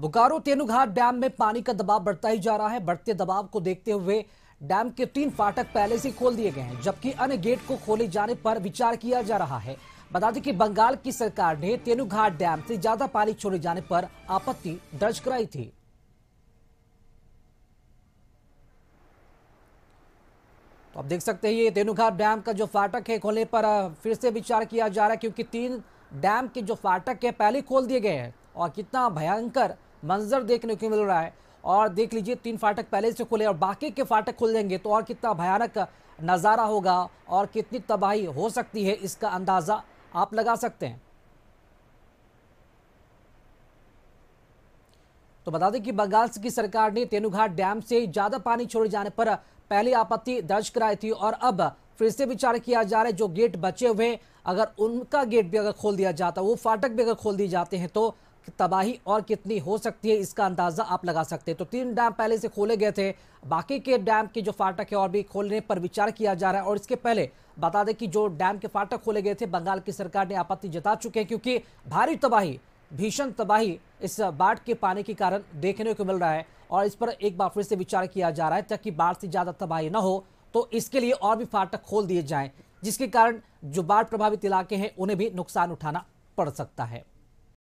Bokaro Tenughat dam में पानी का दबाव बढ़ता ही जा रहा है बढ़ते दबाव को देखते हुए डैम के तीन फाटक पहले से खोल दिए गए हैं जबकि अन्य गेट को खोले जाने पर विचार किया जा रहा है बता दें कि बंगाल की सरकार ने तेनुघाट डैम से ज्यादा पानी छोड़े जाने पर आपत्ति दर्ज कराई थी तो आप देख सकते हैं ये तेनुघाट डैम का जो फाटक है खोलने पर फिर से विचार किया जा रहा है क्योंकि तीन डैम के जो फाटक है पहले खोल दिए गए हैं और कितना भयंकर मंजर देखने को मिल रहा है और देख लीजिए तीन फाटक पहले से खुले और बाकी के फाटक खुल जाएंगे तो और कितना भयानक नज़ारा होगा और कितनी तबाही हो सकती है इसका अंदाज़ा आप लगा सकते हैं तो बता दें कि बंगाल की सरकार ने तेनुघाट डैम से ज़्यादा पानी छोड़े जाने पर पहली आपत्ति दर्ज कराई थी और अब फिर से विचार किया जा रहा है जो गेट बचे हुए अगर उनका गेट भी अगर खोल दिया जाता वो फाटक भी अगर खोल दिए जाते हैं तो तबाही और कितनी हो सकती है इसका अंदाज़ा आप लगा सकते हैं तो तीन डैम पहले से खोले गए थे बाकी के डैम के जो फाटक है और भी खोलने पर विचार किया जा रहा है और इसके पहले बता दें कि जो डैम के फाटक खोले गए थे बंगाल की सरकार ने आपत्ति जता चुके हैं क्योंकि भारी तबाही भीषण तबाही इस बाढ़ के पानी के कारण देखने को मिल रहा है और इस पर एक बार फिर से विचार किया जा रहा है ताकि बाढ़ से ज़्यादा तबाही ना हो तो इसके लिए और भी फाटक खोल दिए जाएं जिसके कारण जो बाढ़ प्रभावित इलाके हैं उन्हें भी नुकसान उठाना पड़ सकता है